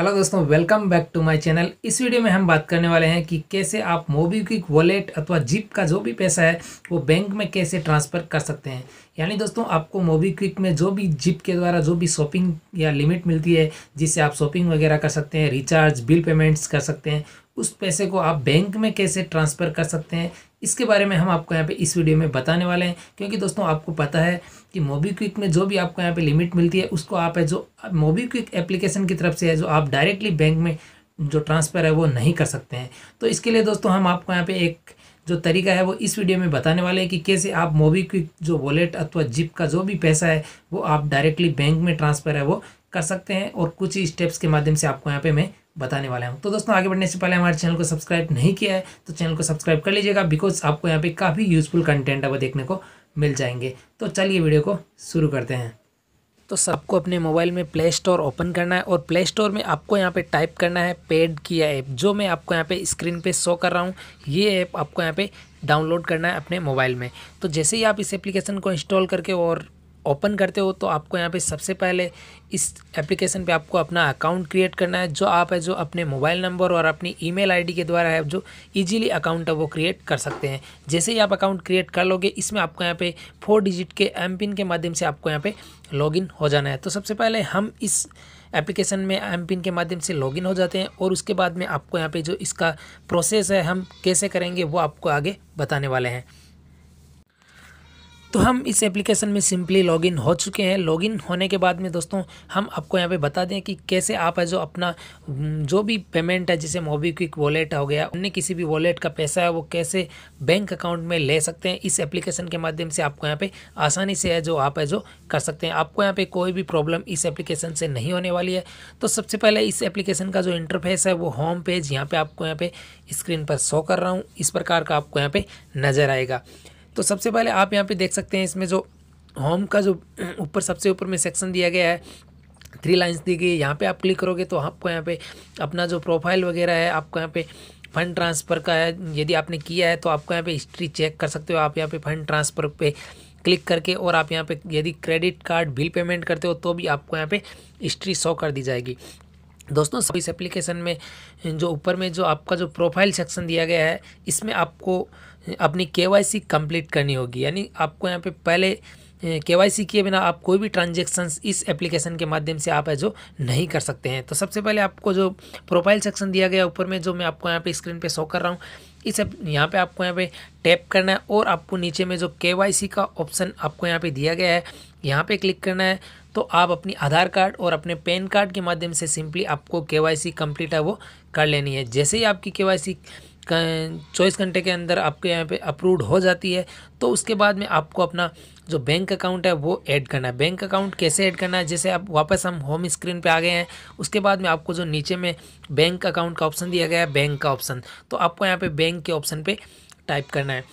hello दोस्तों welcome back to my channel इस video में हम बात करने वाले हैं कि कैसे आप मोबीक्विक वॉलेट अथवा जिप का जो भी पैसा है वो बैंक में कैसे ट्रांसफ़र कर सकते हैं यानी दोस्तों आपको मोबीक्विक में जो भी जिप के द्वारा जो भी शॉपिंग या लिमिट मिलती है जिससे आप शॉपिंग वगैरह कर सकते हैं रिचार्ज बिल पेमेंट्स कर सकते हैं उस पैसे को आप बैंक में कैसे ट्रांसफ़र कर सकते हैं इसके बारे में हम आपको यहाँ पे इस वीडियो में बताने वाले हैं क्योंकि दोस्तों आपको पता है कि मोबीक्विक में जो भी आपको यहाँ पे लिमिट मिलती है उसको आप है जो मोबीक्विक एप्लीकेशन की तरफ से है जो आप डायरेक्टली बैंक में जो ट्रांसफ़र है वो नहीं कर सकते हैं तो इसके लिए दोस्तों हम आपको यहाँ पर एक जो तरीका है वो इस वीडियो में बताने वाले हैं कि कैसे आप मोबीक्विक जो वॉलेट अथवा जिप का जो भी पैसा है वो आप डायरेक्टली बैंक में ट्रांसफ़र है वो कर सकते हैं और कुछ ही स्टेप्स के माध्यम से आपको यहाँ पर मैं बताने वाले हूँ तो दोस्तों आगे बढ़ने से पहले हमारे चैनल को सब्सक्राइब नहीं किया है तो चैनल को सब्सक्राइब कर लीजिएगा बिकॉज आपको यहाँ पे काफ़ी यूज़फुल कंटेंट अब देखने को मिल जाएंगे तो चलिए वीडियो को शुरू करते हैं तो सबको अपने मोबाइल में प्ले स्टोर ओपन करना है और प्ले स्टोर में आपको यहाँ पर टाइप करना है पेड किया ऐप जो मैं आपको यहाँ पर स्क्रीन पर शो कर रहा हूँ ये ऐप आपको यहाँ पर डाउनलोड करना है अपने मोबाइल में तो जैसे ही आप इस एप्लीकेशन को इंस्टॉल करके और ओपन करते हो तो आपको यहाँ पे सबसे पहले इस एप्लीकेशन पे आपको अपना अकाउंट क्रिएट करना है जो आप है जो अपने मोबाइल नंबर और अपनी ईमेल आईडी के द्वारा है जो इजीली अकाउंट है वो क्रिएट कर सकते हैं जैसे ही आप अकाउंट क्रिएट कर लोगे इसमें आपको यहाँ पे फोर डिजिट के एम पिन के माध्यम से आपको यहाँ पर लॉगिन हो जाना है तो सबसे पहले हम इस एप्लीकेशन में एम पिन के माध्यम से लॉगिन हो जाते हैं और उसके बाद में आपको यहाँ पर जो इसका प्रोसेस है हम कैसे करेंगे वो आपको आगे बताने वाले हैं तो हम इस एप्लीकेशन में सिंपली लॉगिन हो चुके हैं लॉगिन होने के बाद में दोस्तों हम आपको यहाँ पे बता दें कि कैसे आप जो अपना जो भी पेमेंट है जैसे मोबीक्विक वॉलेट हो गया अन्य किसी भी वॉलेट का पैसा है वो कैसे बैंक अकाउंट में ले सकते हैं इस एप्लीकेशन के माध्यम से आपको यहाँ पे आसानी से है जो आप है जो कर सकते हैं आपको यहाँ पर कोई भी प्रॉब्लम इस एप्लीकेशन से नहीं होने वाली है तो सबसे पहले इस एप्लीकेशन का जो इंटरफेस है वो होम पेज यहाँ पर आपको यहाँ पर स्क्रीन पर शो कर रहा हूँ इस प्रकार का आपको यहाँ पर नज़र आएगा तो सबसे पहले आप यहाँ पे देख सकते हैं इसमें जो होम का जो ऊपर सबसे ऊपर में सेक्शन दिया गया है थ्री लाइंस दी गई यहाँ पे आप क्लिक करोगे तो आपको यहाँ पे अपना जो प्रोफाइल वगैरह है आपको यहाँ पे फंड ट्रांसफ़र का है यदि आपने किया है तो आपको यहाँ पे हिस्ट्री चेक कर सकते हो आप यहाँ पे फंड ट्रांसफ़र पे क्लिक करके और आप यहाँ पे यदि क्रेडिट कार्ड बिल पेमेंट करते हो तो भी आपको यहाँ पे हिस्ट्री शो कर दी जाएगी दोस्तों सब इस एप्लीकेशन में जो ऊपर में जो आपका जो प्रोफाइल सेक्शन दिया गया है इसमें आपको अपनी केवाईसी कंप्लीट करनी होगी यानी आपको यहाँ पे पहले के किए बिना आप कोई भी ट्रांजेक्शन इस एप्लीकेशन के माध्यम से आप है जो नहीं कर सकते हैं तो सबसे पहले आपको जो प्रोफाइल सेक्शन दिया गया ऊपर में जो मैं आपको यहाँ पर स्क्रीन पर शो कर रहा हूँ इस यहाँ पर आपको यहाँ पे टैप करना है और आपको नीचे में जो के का ऑप्शन आपको यहाँ पर दिया गया है यहाँ पर क्लिक करना है तो आप अपनी आधार कार्ड और अपने पैन कार्ड के माध्यम से सिंपली आपको के वाई है वो कर लेनी है जैसे ही आपकी के चौबीस घंटे के अंदर आपके यहाँ पे अप्रूव हो जाती है तो उसके बाद में आपको अपना जो बैंक अकाउंट है वो ऐड करना है बैंक अकाउंट कैसे ऐड करना है जैसे आप वापस हम होम स्क्रीन पे आ गए हैं उसके बाद में आपको जो नीचे में बैंक अकाउंट का ऑप्शन दिया गया है बैंक का ऑप्शन तो आपको यहाँ पे बैंक के ऑप्शन पे टाइप करना है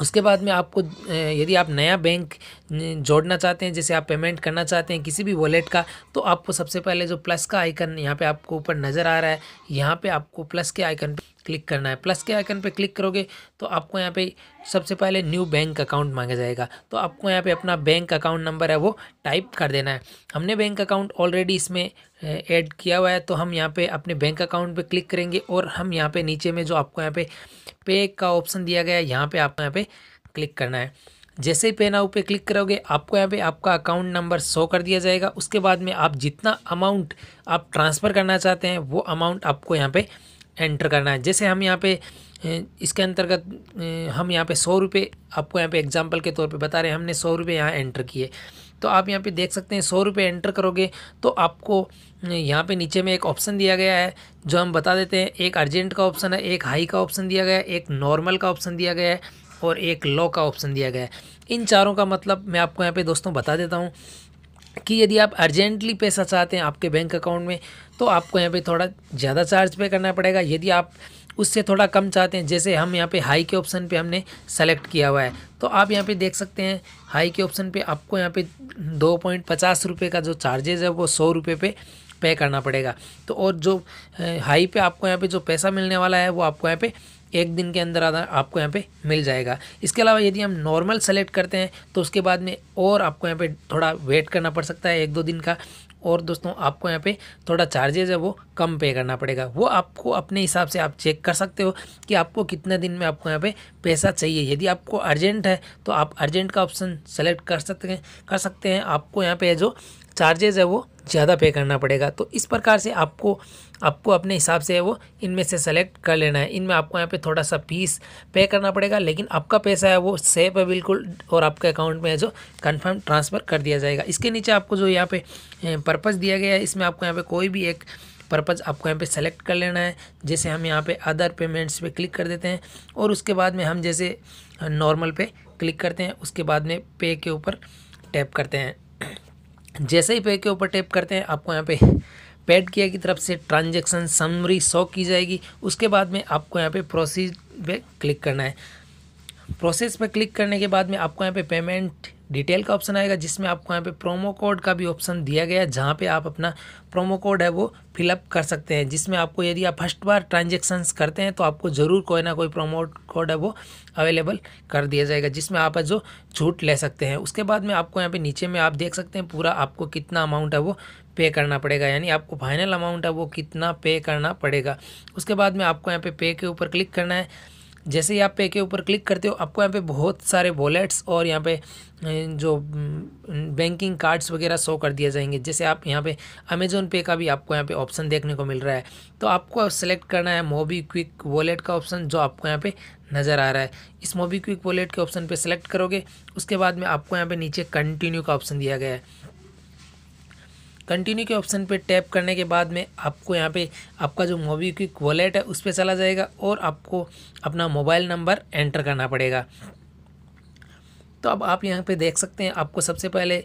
उसके बाद में आपको यदि आप नया बैंक जोड़ना चाहते हैं जैसे आप पेमेंट करना चाहते हैं किसी भी वॉलेट का तो आपको सबसे पहले जो प्लस का आइकन यहाँ पे आपको ऊपर नज़र आ रहा है यहाँ पे आपको प्लस के आइकन पे क्लिक करना है प्लस के आइकन पे क्लिक करोगे तो आपको यहाँ पे सबसे पहले न्यू बैंक अकाउंट मांगा जाएगा तो आपको यहाँ पे अपना बैंक अकाउंट नंबर है वो टाइप कर देना है हमने बैंक अकाउंट ऑलरेडी इसमें ऐड किया हुआ है तो हम यहाँ पे अपने बैंक अकाउंट पे क्लिक करेंगे और हम यहाँ पे नीचे में जो आपको यहाँ पे पे का ऑप्शन दिया गया है यहाँ पर आपको यहाँ पे क्लिक करना है जैसे ही पे नाउ पे क्लिक करोगे आपको यहाँ पे आपका अकाउंट नंबर शो कर दिया जाएगा उसके बाद में आप जितना अमाउंट आप ट्रांसफ़र करना चाहते हैं वो अमाउंट आपको यहाँ पे एंटर करना है जैसे हम यहाँ पे इसके अंतर्गत हम यहाँ पे सौ रुपये आपको यहाँ पे एग्जांपल के तौर पे बता रहे हैं हमने सौ रुपये यहाँ एंटर किए तो आप यहाँ पे देख सकते हैं सौ रुपये एंटर करोगे तो आपको यहाँ पे नीचे में एक ऑप्शन दिया गया है जो हम बता देते हैं एक अर्जेंट का ऑप्शन है एक हाई का ऑप्शन दिया गया है एक नॉर्मल का ऑप्शन दिया गया है और एक लो का ऑप्शन दिया गया है इन चारों का मतलब मैं आपको यहाँ पे दोस्तों बता देता हूँ कि यदि आप अर्जेंटली पैसा चाहते हैं आपके बैंक अकाउंट में तो आपको यहाँ पे थोड़ा ज़्यादा चार्ज पे करना पड़ेगा यदि आप उससे थोड़ा कम चाहते हैं जैसे हम यहाँ पे हाई के ऑप्शन पे हमने सेलेक्ट किया हुआ है तो आप यहाँ पे देख सकते हैं हाई के ऑप्शन पे आपको यहाँ पे दो पॉइंट पचास रुपये का जो चार्जेज है वो सौ रुपये पे पे करना पड़ेगा तो और जो हाई पे आपको यहाँ पे जो पैसा मिलने वाला है वो आपको यहाँ पे एक दिन के अंदर आधा आपको यहाँ पे मिल जाएगा इसके अलावा यदि हम नॉर्मल सेलेक्ट करते हैं तो उसके बाद में और आपको यहाँ पे थोड़ा वेट करना पड़ सकता है एक दो दिन का और दोस्तों आपको यहाँ पे थोड़ा चार्जेज है वो कम पे करना पड़ेगा वो आपको अपने हिसाब से आप चेक कर सकते हो कि आपको कितने दिन में आपको यहाँ पे पैसा चाहिए यदि आपको अर्जेंट है तो आप अर्जेंट का ऑप्शन सेलेक्ट कर सकते हैं कर सकते हैं आपको यहाँ पे जो चार्जेज़ है वो ज़्यादा पे करना पड़ेगा तो इस प्रकार से आपको आपको अपने हिसाब से वो इनमें से सेलेक्ट कर लेना है इनमें आपको यहाँ पे थोड़ा सा फीस पे करना पड़ेगा लेकिन आपका पैसा है वो सेफ है बिल्कुल और आपके अकाउंट में है जो कंफर्म ट्रांसफ़र कर दिया जाएगा इसके नीचे आपको जो यहाँ पे पर्पज़ दिया गया है इसमें आपको यहाँ पर कोई भी एक पर्पज़ आपको यहाँ पर सेलेक्ट कर लेना है जैसे हम यहाँ पर अदर पेमेंट्स पर क्लिक कर देते हैं और उसके बाद में हम जैसे नॉर्मल पे क्लिक करते हैं उसके बाद में पे के ऊपर टैप करते हैं जैसे ही पे के ऊपर टैप करते हैं आपको यहाँ पे पेड किया की तरफ से ट्रांजेक्शन समरी सौ की जाएगी उसके बाद में आपको यहाँ पे प्रोसेस पे क्लिक करना है प्रोसेस पे क्लिक करने के बाद में आपको यहाँ पे पेमेंट डिटेल का ऑप्शन आएगा जिसमें आपको यहाँ पे प्रोमो कोड का भी ऑप्शन दिया गया है जहाँ पे आप अपना प्रोमो कोड है वो फिलअप कर सकते हैं जिसमें आपको यदि आप फर्स्ट बार ट्रांजेक्शन्स करते हैं तो आपको ज़रूर कोई ना कोई प्रोमो कोड है वो अवेलेबल कर दिया जाएगा जिसमें आप जो छूट ले सकते हैं उसके बाद में आपको यहाँ पर नीचे में आप देख सकते हैं पूरा आपको कितना अमाउंट है वो पे करना पड़ेगा यानी आपको फाइनल अमाउंट है वो कितना पे करना पड़ेगा उसके बाद में आपको यहाँ पे पे के ऊपर क्लिक करना है जैसे ही आप पे के ऊपर क्लिक करते हो आपको यहाँ पे बहुत सारे वॉलेट्स और यहाँ पे जो बैंकिंग कार्ड्स वगैरह शो कर दिए जाएंगे जैसे आप यहाँ पे अमेजोन पे का भी आपको यहाँ पे ऑप्शन देखने को मिल रहा है तो आपको सेलेक्ट करना है मोबी क्विक वॉलेट का ऑप्शन जो आपको यहाँ पे नज़र आ रहा है इस मोबी क्विक वॉलेट के ऑप्शन पे सेलेक्ट करोगे उसके बाद में आपको यहाँ पे नीचे कंटिन्यू का ऑप्शन दिया गया है कंटिन्यू के ऑप्शन पे टैप करने के बाद में आपको यहाँ पे आपका जो मोबी क्विक वॉलेट है उस पर चला जाएगा और आपको अपना मोबाइल नंबर एंटर करना पड़ेगा तो अब आप यहाँ पे देख सकते हैं आपको सबसे पहले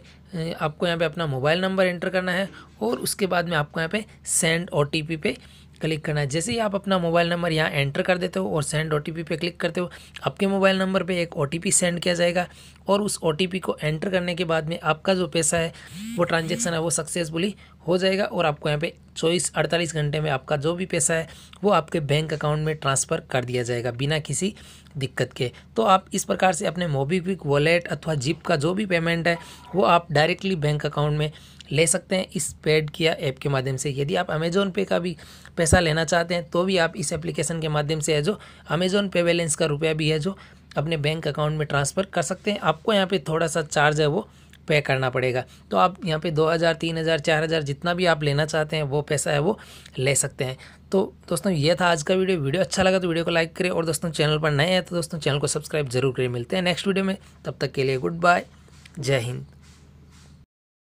आपको यहाँ पे अपना मोबाइल नंबर एंटर करना है और उसके बाद में आपको यहाँ पे सेंड ओ टी पे क्लिक करना है जैसे ही आप अपना मोबाइल नंबर यहाँ एंटर कर देते हो और सेंड ओ पे क्लिक करते हो आपके मोबाइल नंबर पर एक ओ सेंड किया जाएगा और उस ओ को एंटर करने के बाद में आपका जो पैसा है वो ट्रांजेक्शन है वो सक्सेसफुली हो जाएगा और आपको यहाँ पे चौबीस अड़तालीस घंटे में आपका जो भी पैसा है वो आपके बैंक अकाउंट में ट्रांसफ़र कर दिया जाएगा बिना किसी दिक्कत के तो आप इस प्रकार से अपने मोबीक्विक वॉलेट अथवा जिप का जो भी पेमेंट है वो आप डायरेक्टली बैंक अकाउंट में ले सकते हैं इस पेड किया ऐप के माध्यम से यदि आप अमेज़ोन पे का भी पैसा लेना चाहते हैं तो भी आप इस एप्लीकेशन के माध्यम से है जो अमेज़ोन पे बैलेंस का रुपया भी है जो अपने बैंक अकाउंट में ट्रांसफ़र कर सकते हैं आपको यहाँ पर थोड़ा सा चार्ज है वो पे करना पड़ेगा तो आप यहाँ पे हज़ार चार हज़ार जितना भी आप लेना चाहते हैं वो पैसा है वो ले सकते हैं तो दोस्तों ये था आज का वीडियो वीडियो अच्छा लगा तो वीडियो को लाइक करें और दोस्तों चैनल पर नए हैं तो दोस्तों चैनल को सब्सक्राइब जरूर करें मिलते हैं नेक्स्ट वीडियो में तब तक के लिए गुड बाय जय हिंद